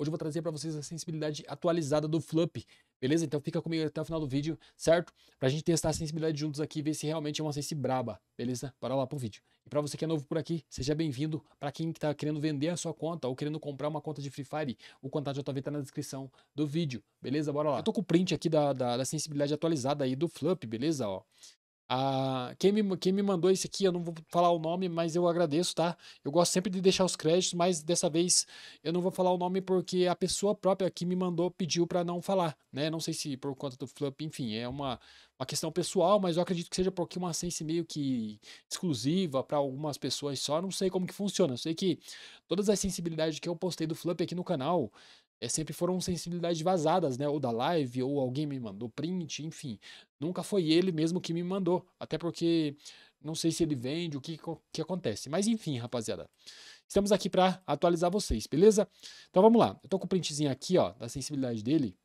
Hoje eu vou trazer para vocês a sensibilidade atualizada do Flup, beleza? Então fica comigo até o final do vídeo, certo? Para a gente testar a sensibilidade juntos aqui e ver se realmente é uma sense braba, beleza? Bora lá pro vídeo. E para você que é novo por aqui, seja bem-vindo. Para quem está querendo vender a sua conta ou querendo comprar uma conta de Free Fire, o contato JV está tá na descrição do vídeo, beleza? Bora lá. Eu tô com o print aqui da, da, da sensibilidade atualizada aí do Flup, beleza? Ó, ah, quem, me, quem me mandou esse aqui, eu não vou falar o nome, mas eu agradeço, tá? Eu gosto sempre de deixar os créditos, mas dessa vez eu não vou falar o nome porque a pessoa própria que me mandou pediu para não falar, né? Não sei se por conta do Flup, enfim, é uma, uma questão pessoal, mas eu acredito que seja porque uma sense meio que exclusiva para algumas pessoas só, não sei como que funciona. Eu sei que todas as sensibilidades que eu postei do Flup aqui no canal é, sempre foram sensibilidades vazadas, né? Ou da live, ou alguém me mandou print, enfim. Nunca foi ele mesmo que me mandou. Até porque não sei se ele vende, o que, que acontece. Mas enfim, rapaziada. Estamos aqui para atualizar vocês, beleza? Então vamos lá. Eu tô com o printzinho aqui, ó, da sensibilidade dele.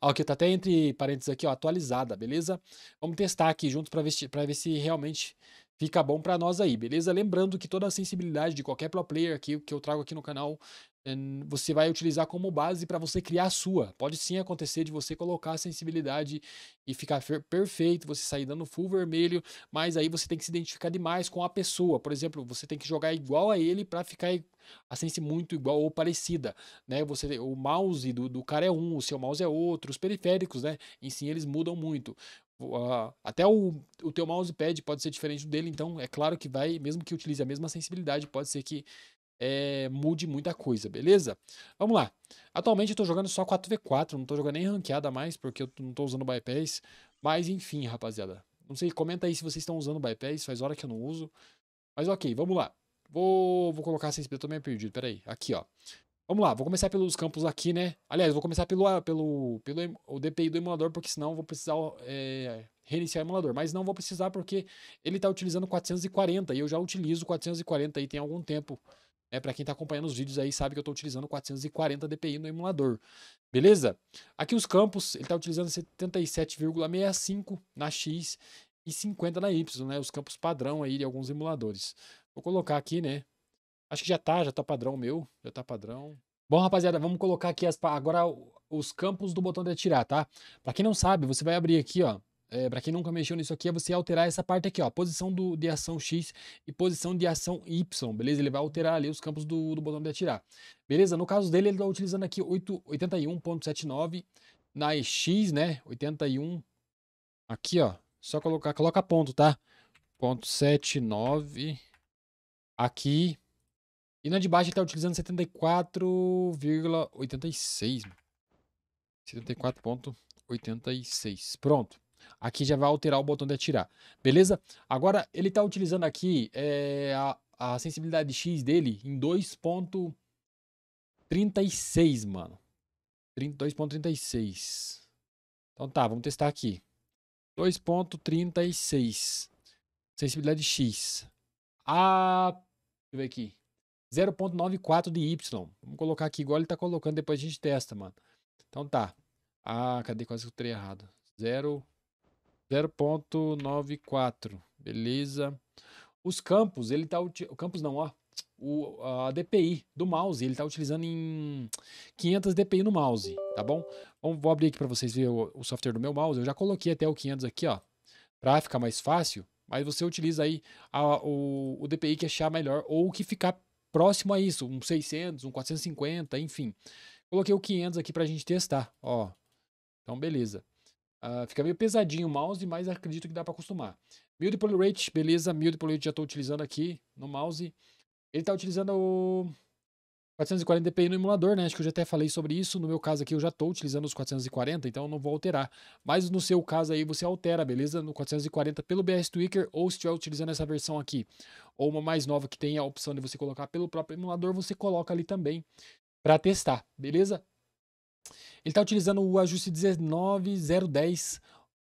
Ó, aqui tá até entre parênteses aqui, ó, atualizada, beleza? Vamos testar aqui juntos para ver, se, ver se realmente fica bom para nós aí, beleza? Lembrando que toda a sensibilidade de qualquer pro player aqui que eu trago aqui no canal, eh, você vai utilizar como base para você criar a sua. Pode sim acontecer de você colocar a sensibilidade e ficar perfeito, você sair dando full vermelho, mas aí você tem que se identificar demais com a pessoa. Por exemplo, você tem que jogar igual a ele para ficar a sense muito igual ou parecida, né? Você o mouse do, do cara é um, o seu mouse é outro, os periféricos, né? Em si eles mudam muito. Uh, até o, o teu mousepad pode ser diferente do dele, então é claro que vai, mesmo que utilize a mesma sensibilidade, pode ser que é, mude muita coisa, beleza? Vamos lá. Atualmente eu tô jogando só 4v4, não tô jogando nem ranqueada mais, porque eu não tô usando bypass. Mas enfim, rapaziada. Não sei, comenta aí se vocês estão usando bypass, faz hora que eu não uso. Mas ok, vamos lá. Vou, vou colocar a sensibilidade, eu tô meio perdido, peraí. Aqui, ó. Vamos lá, vou começar pelos campos aqui, né? Aliás, vou começar pelo, pelo, pelo o DPI do emulador, porque senão vou precisar é, reiniciar o emulador. Mas não vou precisar porque ele está utilizando 440 e eu já utilizo 440 aí tem algum tempo. É, né? para quem está acompanhando os vídeos aí sabe que eu estou utilizando 440 DPI no emulador. Beleza? Aqui os campos, ele está utilizando 77,65 na X e 50 na Y, né? Os campos padrão aí de alguns emuladores. Vou colocar aqui, né? Acho que já tá, já tá padrão meu. Já tá padrão. Bom, rapaziada, vamos colocar aqui as, agora os campos do botão de atirar, tá? Pra quem não sabe, você vai abrir aqui, ó. É, pra quem nunca mexeu nisso aqui, é você alterar essa parte aqui, ó. Posição do, de ação X e posição de ação Y, beleza? Ele vai alterar ali os campos do, do botão de atirar. Beleza? No caso dele, ele tá utilizando aqui 81.79 na X, né? 81. Aqui, ó. Só colocar, coloca ponto, tá? Ponto aqui e na de baixo ele tá utilizando 74,86. 74,86. Pronto. Aqui já vai alterar o botão de atirar. Beleza? Agora ele tá utilizando aqui é, a, a sensibilidade X dele em 2,36, mano. 2,36. Então tá, vamos testar aqui. 2,36. Sensibilidade X. A. Ah, deixa eu ver aqui. 0.94 de Y. Vamos colocar aqui igual ele está colocando, depois a gente testa, mano. Então tá. Ah, cadê? Quase que eu terei errado. 0.94. Beleza. Os campos, ele está O campos não, ó. O, a DPI do mouse, ele está utilizando em 500 DPI no mouse, tá bom? Vamos, vou abrir aqui para vocês verem o, o software do meu mouse. Eu já coloquei até o 500 aqui, ó. para ficar mais fácil. Mas você utiliza aí a, o, o DPI que achar melhor ou o que ficar próximo a isso, um 600, um 450, enfim. Coloquei o 500 aqui para a gente testar, ó. Então, beleza. Uh, fica meio pesadinho o mouse, mas acredito que dá para acostumar. Mil de poly rate, beleza, mil de poly rate já estou utilizando aqui no mouse. Ele está utilizando o 440 dpi no emulador, né? Acho que eu já até falei sobre isso. No meu caso aqui, eu já estou utilizando os 440, então eu não vou alterar. Mas no seu caso aí, você altera, beleza? No 440 pelo BS Tweaker, ou se estiver utilizando essa versão aqui, ou uma mais nova que tem a opção de você colocar pelo próprio emulador, você coloca ali também para testar, beleza? Ele está utilizando o ajuste 19010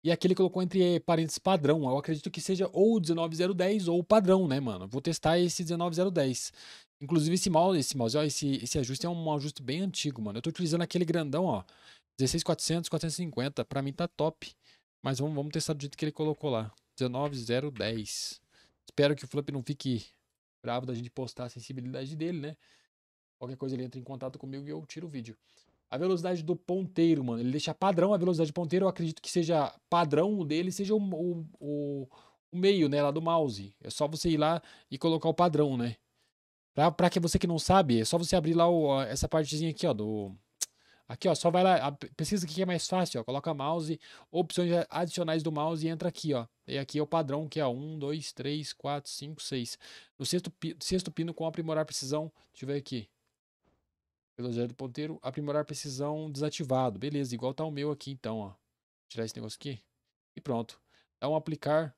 e aqui ele colocou entre parênteses padrão. Eu acredito que seja ou 19010 ou padrão, né, mano? Vou testar esse 19010. Inclusive, esse mouse, esse mouse, ó, esse, esse ajuste é um ajuste bem antigo, mano. Eu tô utilizando aquele grandão, ó. 16400, 450. Pra mim tá top. Mas vamos, vamos testar do jeito que ele colocou lá. 19010. Espero que o Flup não fique bravo da gente postar a sensibilidade dele, né? Qualquer coisa ele entra em contato comigo e eu tiro o vídeo. A velocidade do ponteiro, mano. Ele deixa padrão a velocidade do ponteiro. Eu acredito que seja padrão dele, seja o, o, o, o meio, né? Lá do mouse. É só você ir lá e colocar o padrão, né? Tá? Pra que você que não sabe, é só você abrir lá o, essa partezinha aqui, ó, do... Aqui, ó, só vai lá, precisa que é mais fácil, ó, coloca mouse, opções adicionais do mouse e entra aqui, ó. E aqui é o padrão, que é 1, 2, 3, 4, 5, 6. No sexto, sexto pino com aprimorar precisão, deixa eu ver aqui. Velocidade do ponteiro, aprimorar precisão desativado. Beleza, igual tá o meu aqui então, ó. Tirar esse negócio aqui. E pronto. Dá um aplicar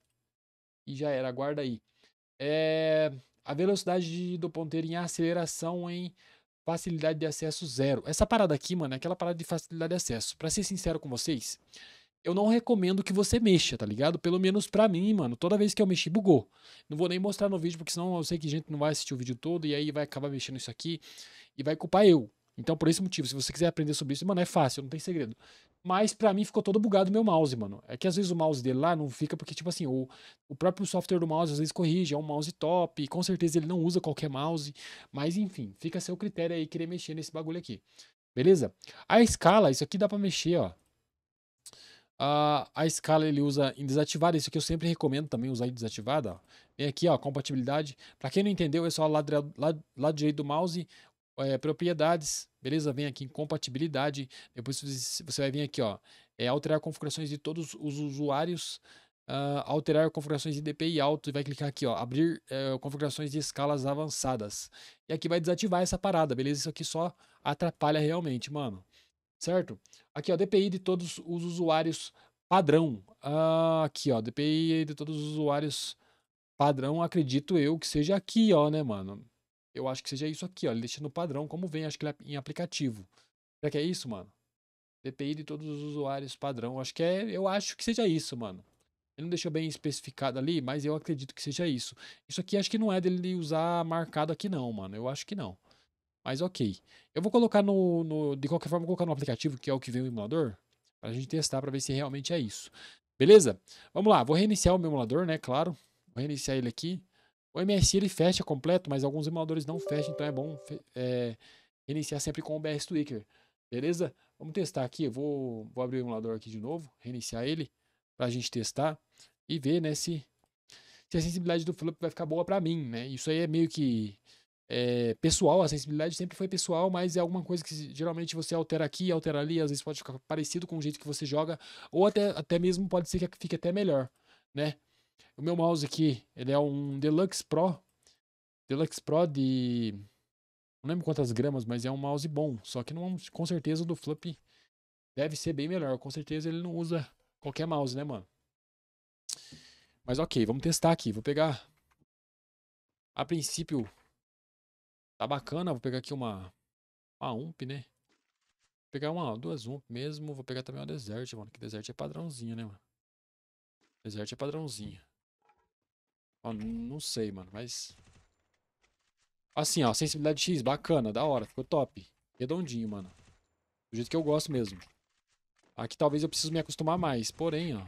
e já era, guarda aí. É a velocidade do ponteiro em aceleração em facilidade de acesso zero. Essa parada aqui, mano, é aquela parada de facilidade de acesso. Para ser sincero com vocês, eu não recomendo que você mexa, tá ligado? Pelo menos pra mim, mano. Toda vez que eu mexi, bugou. Não vou nem mostrar no vídeo, porque senão eu sei que a gente não vai assistir o vídeo todo e aí vai acabar mexendo isso aqui e vai culpar eu. Então, por esse motivo, se você quiser aprender sobre isso, mano, é fácil, não tem segredo. Mas para mim ficou todo bugado o meu mouse, mano. É que às vezes o mouse dele lá não fica, porque, tipo assim, o, o próprio software do mouse às vezes corrige, é um mouse top, com certeza ele não usa qualquer mouse. Mas enfim, fica a seu critério aí querer mexer nesse bagulho aqui. Beleza? A escala, isso aqui dá para mexer, ó. Uh, a escala ele usa em desativada, isso que eu sempre recomendo também usar em desativada. Vem aqui, ó, compatibilidade. Para quem não entendeu, é só lado, lado, lado direito do mouse, é, propriedades, beleza? Vem aqui em compatibilidade. Depois você vai vir aqui, ó, é alterar configurações de todos os usuários, uh, alterar configurações de DPI alto e vai clicar aqui, ó, abrir eh, configurações de escalas avançadas. E aqui vai desativar essa parada, beleza? Isso aqui só atrapalha realmente, mano. Certo? Aqui, ó, DPI de todos os usuários padrão. Uh, aqui, ó, DPI de todos os usuários padrão, acredito eu que seja aqui, ó, né, mano? Eu acho que seja isso aqui, ó. Ele deixa no padrão como vem, acho que ele é em aplicativo. Será que é isso, mano? DPI de todos os usuários padrão. Acho que é, eu acho que seja isso, mano. Ele não deixou bem especificado ali, mas eu acredito que seja isso. Isso aqui acho que não é dele usar marcado aqui não, mano. Eu acho que não. Mas ok. Eu vou colocar no, no de qualquer forma, colocar no aplicativo, que é o que vem no emulador, pra gente testar para ver se realmente é isso. Beleza? Vamos lá, vou reiniciar o meu emulador, né, claro. Vou reiniciar ele aqui. O MSI ele fecha completo, mas alguns emuladores não fecham, então é bom é, reiniciar sempre com o BS Tweaker. Beleza? Vamos testar aqui. Eu vou, vou abrir o emulador aqui de novo, reiniciar ele, para a gente testar e ver né, se, se a sensibilidade do Philip vai ficar boa para mim. Né? Isso aí é meio que é, pessoal, a sensibilidade sempre foi pessoal, mas é alguma coisa que geralmente você altera aqui, altera ali, às vezes pode ficar parecido com o jeito que você joga, ou até, até mesmo pode ser que fique até melhor. Né? O meu mouse aqui, ele é um Deluxe Pro. Deluxe Pro de... Não lembro quantas gramas, mas é um mouse bom. Só que não, com certeza o do Flup deve ser bem melhor. Com certeza ele não usa qualquer mouse, né, mano? Mas ok, vamos testar aqui. Vou pegar... A princípio, tá bacana. Vou pegar aqui uma... Uma UMP, né? Vou pegar uma, duas UMP mesmo. Vou pegar também uma Desert, mano. Que Desert é padrãozinho, né, mano? Desert é padrãozinho. Ó, não sei, mano, mas... Assim, ó, sensibilidade X, bacana, da hora, ficou top. Redondinho, mano. Do jeito que eu gosto mesmo. Aqui talvez eu precise me acostumar mais, porém, ó.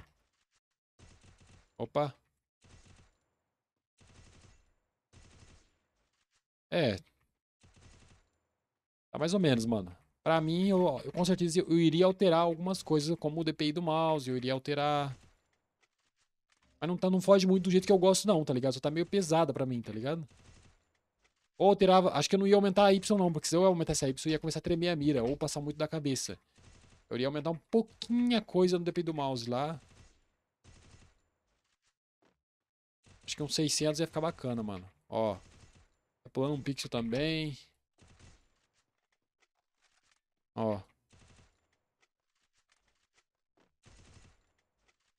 Opa. É. Tá mais ou menos, mano. Pra mim, eu, eu com certeza eu iria alterar algumas coisas, como o DPI do mouse, eu iria alterar mas não, tá, não foge muito do jeito que eu gosto, não, tá ligado? Só tá meio pesada pra mim, tá ligado? Ou alterava. Acho que eu não ia aumentar a Y, não, porque se eu aumentasse a Y, eu ia começar a tremer a mira, ou passar muito da cabeça. Eu ia aumentar um pouquinho a coisa no DPI do mouse lá. Acho que um 600 ia ficar bacana, mano. Ó. Tá pulando um pixel também. Ó.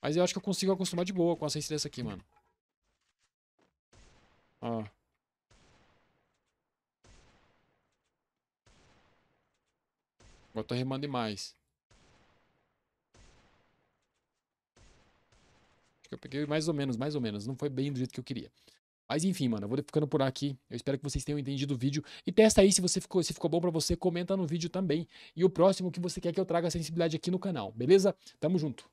Mas eu acho que eu consigo acostumar de boa com a sensibilidade dessa aqui, mano. Ó. Agora tô remando demais. Acho que eu peguei mais ou menos, mais ou menos. Não foi bem do jeito que eu queria. Mas enfim, mano, eu vou ficando por aqui. Eu espero que vocês tenham entendido o vídeo. E testa aí se você ficou, se ficou bom para você, comenta no vídeo também. E o próximo que você quer que eu traga a sensibilidade aqui no canal, beleza? Tamo junto.